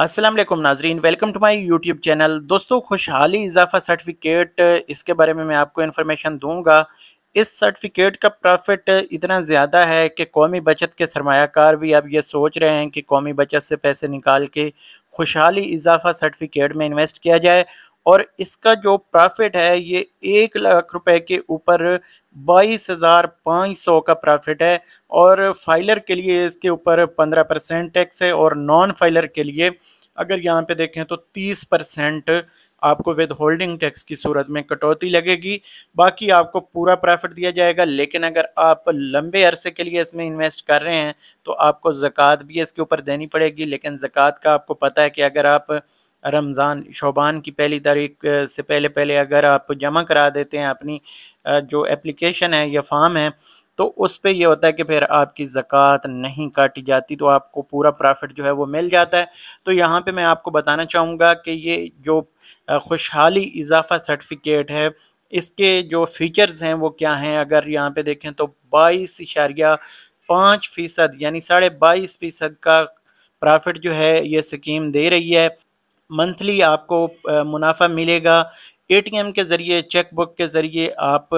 असलम नाजरीन welcome to my YouTube channel दोस्तों खुशहाली इजाफा सर्टिफिकेट इसके बारे में मैं आपको इन्फॉर्मेशन दूंगा इस सर्टिफिकेट का प्रॉफिट इतना ज़्यादा है कि कौमी बचत के सरमाकार भी अब ये सोच रहे हैं कि कौमी बचत से पैसे निकाल के खुशहाली इजाफा सर्टिफिकेट में इन्वेस्ट किया जाए और इसका जो प्रॉफिट है ये एक लाख रुपए के ऊपर बाईस हज़ार पाँच सौ का प्रॉफिट है और फाइलर के लिए इसके ऊपर पंद्रह परसेंट टैक्स है और नॉन फाइलर के लिए अगर यहाँ पे देखें तो तीस परसेंट आपको विद होल्डिंग टैक्स की सूरत में कटौती लगेगी बाकी आपको पूरा प्रॉफिट दिया जाएगा लेकिन अगर आप लंबे अरसे के लिए इसमें इन्वेस्ट कर रहे हैं तो आपको ज़क़़त भी इसके ऊपर देनी पड़ेगी लेकिन ज़क़़त का आपको पता है कि अगर आप रमज़ान शोबान की पहली तारीख से पहले पहले अगर आप जमा करा देते हैं अपनी जो एप्लीकेशन है या फार्म है तो उस पर यह होता है कि फिर आपकी ज़क़़त नहीं काटी जाती तो आपको पूरा प्रॉफिट जो है वो मिल जाता है तो यहाँ पे मैं आपको बताना चाहूँगा कि ये जो खुशहाली इजाफा सर्टिफिकेट है इसके जो फीचर्स हैं वो क्या हैं अगर यहाँ पे देखें तो बाईस इशारिया पाँच फ़ीसद यानी साढ़े बाईस फ़ीसद का प्रॉफिट जो है ये स्कीम दे रही है मंथली आपको मुनाफा मिलेगा एटीएम के ज़रिए चेकबुक के ज़रिए आप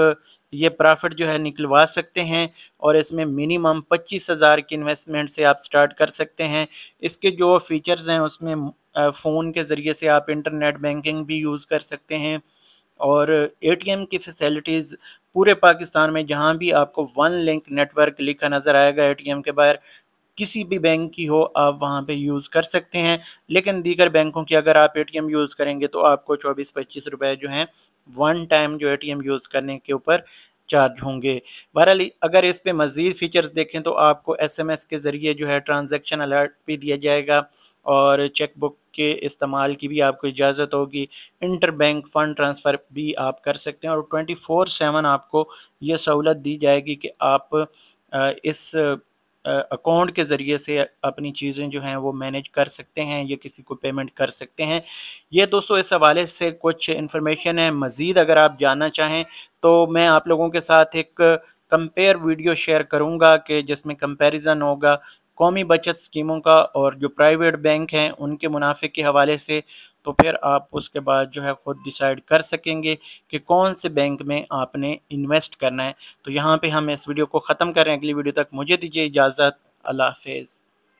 ये प्रॉफिट जो है निकलवा सकते हैं और इसमें मिनिमम पच्चीस हज़ार की इन्वेस्टमेंट से आप स्टार्ट कर सकते हैं इसके जो फीचर्स हैं उसमें फ़ोन के ज़रिए से आप इंटरनेट बैंकिंग भी यूज़ कर सकते हैं और एटीएम की फैसिलिटीज़ पूरे पाकिस्तान में जहाँ भी आपको वन लिंक नेटवर्क लिखा नज़र आएगा एटीएम के बाहर किसी भी बैंक की हो आप वहाँ पे यूज़ कर सकते हैं लेकिन दीगर बैंकों की अगर आप एटीएम यूज़ करेंगे तो आपको चौबीस पच्चीस रुपए जो हैं वन टाइम जो एटीएम यूज़ करने के ऊपर चार्ज होंगे बहरहाल अगर इस पर मज़ीद फ़ीचर्स देखें तो आपको एसएमएस के ज़रिए जो है ट्रांजैक्शन अलर्ट भी दिया जाएगा और चेकबुक के इस्तेमाल की भी आपको इजाज़त होगी इंटर बैंक फ़ंड ट्रांसफ़र भी आप कर सकते हैं और ट्वेंटी फोर सेवन आपको ये सहूलत दी जाएगी कि आप इस अकाउंट के ज़रिए से अपनी चीज़ें जो हैं वो मैनेज कर सकते हैं या किसी को पेमेंट कर सकते हैं ये दोस्तों इस हवाले से कुछ इन्फॉर्मेशन है मज़ीद अगर आप जानना चाहें तो मैं आप लोगों के साथ एक कंपेयर वीडियो शेयर करूंगा कि जिसमें कंपैरिजन होगा कौमी बचत स्कीमों का और जो प्राइवेट बैंक हैं उनके मुनाफे के हवाले से तो फिर आप उसके बाद जो है ख़ुद डिसाइड कर सकेंगे कि कौन से बैंक में आपने इन्वेस्ट करना है तो यहाँ पे हम इस वीडियो को ख़त्म करें अगली वीडियो तक मुझे दीजिए इजाज़त अल्लाह हाफिज़